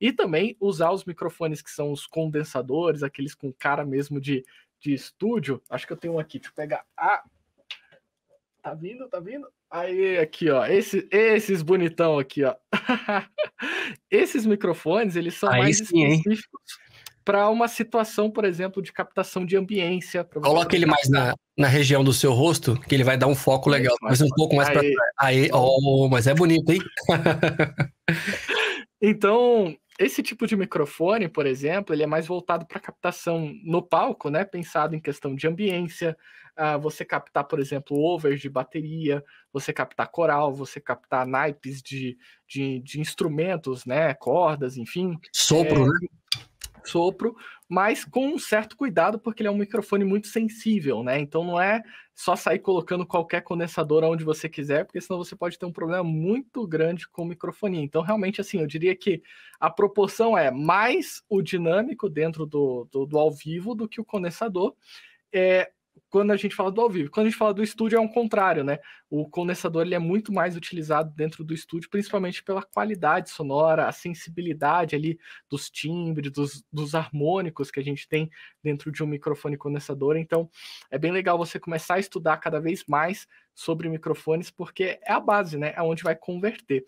E também usar os microfones que são os condensadores, aqueles com cara mesmo de, de estúdio. Acho que eu tenho um aqui, deixa eu pegar. Ah, tá vindo, tá vindo? Aí, aqui, ó, esse, esses bonitão aqui, ó. esses microfones, eles são Aí mais sim, específicos para uma situação, por exemplo, de captação de ambiência. Coloca ele mais na, na região do seu rosto, que ele vai dar um foco legal, é mas um pouco mais para Aí, oh, mas é bonito, hein? então, esse tipo de microfone, por exemplo, ele é mais voltado para captação no palco, né? Pensado em questão de ambiência, uh, você captar, por exemplo, overs de bateria, você captar coral, você captar naipes de, de, de instrumentos, né? Cordas, enfim. Sopro, é, né? sopro, mas com um certo cuidado, porque ele é um microfone muito sensível, né? Então não é só sair colocando qualquer condensador onde você quiser, porque senão você pode ter um problema muito grande com o microfone. Então, realmente, assim, eu diria que a proporção é mais o dinâmico dentro do, do, do ao vivo do que o condensador. É, quando a gente fala do ao vivo. Quando a gente fala do estúdio é um contrário, né? O condensador ele é muito mais utilizado dentro do estúdio, principalmente pela qualidade sonora, a sensibilidade ali dos timbres, dos, dos harmônicos que a gente tem dentro de um microfone condensador. Então, é bem legal você começar a estudar cada vez mais sobre microfones, porque é a base, né? É onde vai converter.